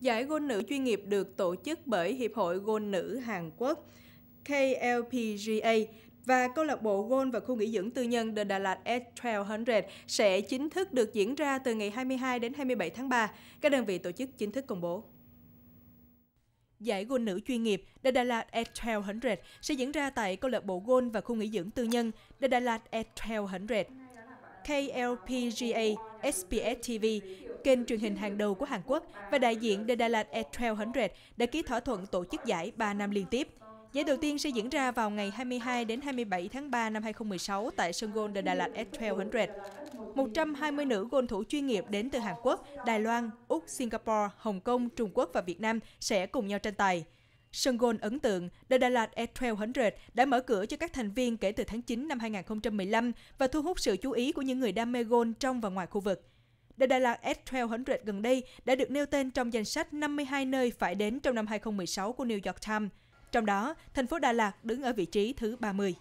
Giải gôn nữ chuyên nghiệp được tổ chức bởi Hiệp hội Gôn nữ Hàn Quốc KLPGA và câu lạc bộ Gôn và khu nghỉ dưỡng tư nhân The Đà Lạt S1200 sẽ chính thức được diễn ra từ ngày 22 đến 27 tháng 3, các đơn vị tổ chức chính thức công bố. Giải gôn nữ chuyên nghiệp The Đà Lạt S1200 sẽ diễn ra tại câu lạc bộ Gôn và khu nghỉ dưỡng tư nhân The Đà Lạt S1200. KLPGA, SBS TV, kênh truyền hình hàng đầu của Hàn Quốc và đại diện The Dalat Airtrail 100 đã ký thỏa thuận tổ chức giải 3 năm liên tiếp. Giải đầu tiên sẽ diễn ra vào ngày 22 đến 27 tháng 3 năm 2016 tại sân golf The Đà Lạt Etrail 100. 120 nữ golf thủ chuyên nghiệp đến từ Hàn Quốc, Đài Loan, Úc, Singapore, Hồng Kông, Trung Quốc và Việt Nam sẽ cùng nhau tranh tài. Sân golf ấn tượng, The Đà Lạt Air Trail 100 đã mở cửa cho các thành viên kể từ tháng 9 năm 2015 và thu hút sự chú ý của những người đam mê golf trong và ngoài khu vực. The Đà Lạt Air Trail 100 gần đây đã được nêu tên trong danh sách 52 nơi phải đến trong năm 2016 của New York Times. Trong đó, thành phố Đà Lạt đứng ở vị trí thứ 30.